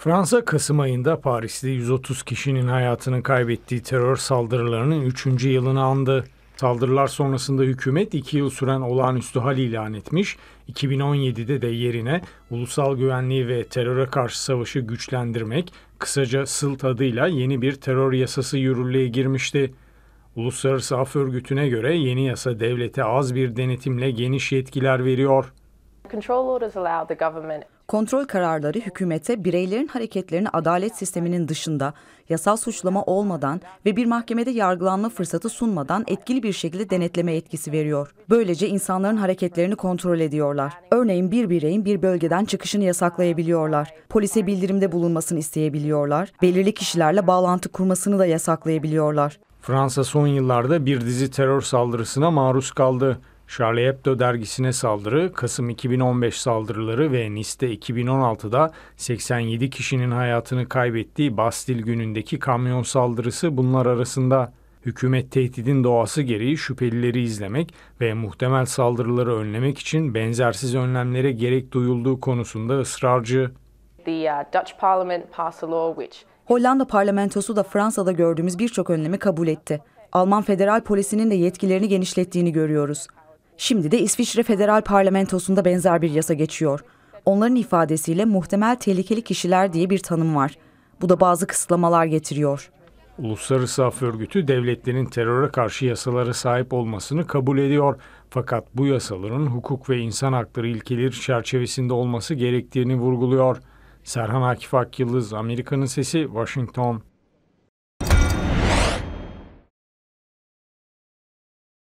Fransa Kasım ayında Paris'te 130 kişinin hayatını kaybettiği terör saldırılarının 3. yılını andı. Saldırılar sonrasında hükümet 2 yıl süren olağanüstü hal ilan etmiş, 2017'de de yerine ulusal güvenliği ve teröre karşı savaşı güçlendirmek, kısaca SILT adıyla yeni bir terör yasası yürürlüğe girmişti. Uluslararası Af Örgütü'ne göre yeni yasa devlete az bir denetimle geniş yetkiler veriyor. Kontrol kararları hükümete bireylerin hareketlerini adalet sisteminin dışında, yasal suçlama olmadan ve bir mahkemede yargılanma fırsatı sunmadan etkili bir şekilde denetleme etkisi veriyor. Böylece insanların hareketlerini kontrol ediyorlar. Örneğin bir bireyin bir bölgeden çıkışını yasaklayabiliyorlar. Polise bildirimde bulunmasını isteyebiliyorlar. Belirli kişilerle bağlantı kurmasını da yasaklayabiliyorlar. Fransa son yıllarda bir dizi terör saldırısına maruz kaldı. Charlie Hebdo dergisine saldırı, Kasım 2015 saldırıları ve Nice'de 2016'da 87 kişinin hayatını kaybettiği Bastil günündeki kamyon saldırısı bunlar arasında. Hükümet tehdidin doğası gereği şüphelileri izlemek ve muhtemel saldırıları önlemek için benzersiz önlemlere gerek duyulduğu konusunda ısrarcı. The uh, Dutch Parliament passed a law which Hollanda parlamentosu da Fransa'da gördüğümüz birçok önlemi kabul etti. Alman federal polisinin de yetkilerini genişlettiğini görüyoruz. Şimdi de İsviçre Federal Parlamentosu'nda benzer bir yasa geçiyor. Onların ifadesiyle muhtemel tehlikeli kişiler diye bir tanım var. Bu da bazı kısıtlamalar getiriyor. Uluslararası Af Örgütü devletlerin teröre karşı yasalara sahip olmasını kabul ediyor. Fakat bu yasaların hukuk ve insan hakları ilkeleri çerçevesinde olması gerektiğini vurguluyor. Serhan Akif Ak Amerika'nın Sesi, Washington.